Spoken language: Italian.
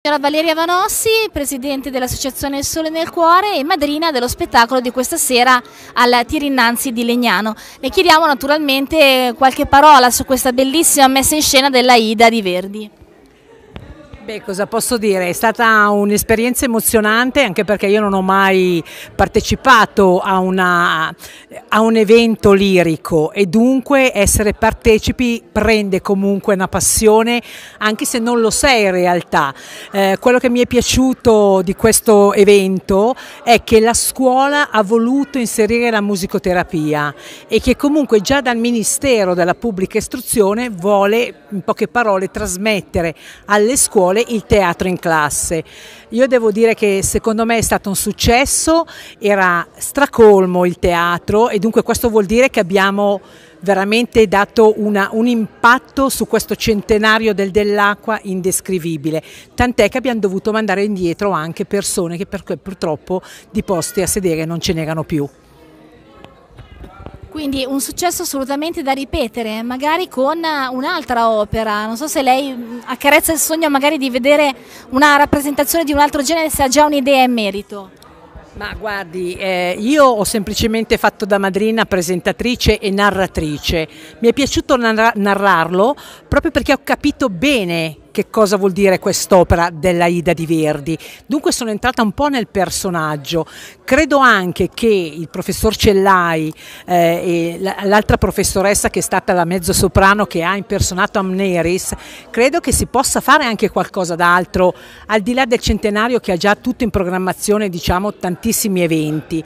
Signora Valeria Vanossi, presidente dell'associazione Il Sole nel Cuore e madrina dello spettacolo di questa sera al Tirinnanzi di Legnano. Le chiediamo naturalmente qualche parola su questa bellissima messa in scena della Ida di Verdi. Beh, cosa posso dire? È stata un'esperienza emozionante anche perché io non ho mai partecipato a, una, a, un evento lirico e dunque essere partecipi prende comunque una passione anche se non lo sei in realtà. Eh, quello che mi è piaciuto di questo evento è che la scuola ha voluto inserire la musicoterapia e che comunque già dal Ministero della Pubblica Istruzione vuole in poche parole trasmettere alle scuole parole, il teatro in classe. Io devo dire che secondo me è stato un successo, era stracolmo il teatro e dunque questo vuol dire che abbiamo veramente dato una, un impatto su questo centenario del dell'acqua indescrivibile, tant'è che abbiamo dovuto mandare indietro anche persone che per, purtroppo di posti a sedere non ce n'erano più. Quindi un successo assolutamente da ripetere, magari con eh, un'altra opera. Non so se lei mm, accarezza il sogno magari di vedere una rappresentazione di un altro genere, se ha già un'idea in merito. Ma guardi, eh, io ho semplicemente fatto da madrina presentatrice e narratrice. Mi è piaciuto narra narrarlo proprio perché ho capito bene che cosa vuol dire quest'opera della Ida di Verdi. Dunque sono entrata un po' nel personaggio. Credo anche che il professor Cellai eh, e l'altra professoressa che è stata la mezzo soprano che ha impersonato Amneris, credo che si possa fare anche qualcosa d'altro, al di là del centenario che ha già tutto in programmazione, diciamo, tantissimi eventi.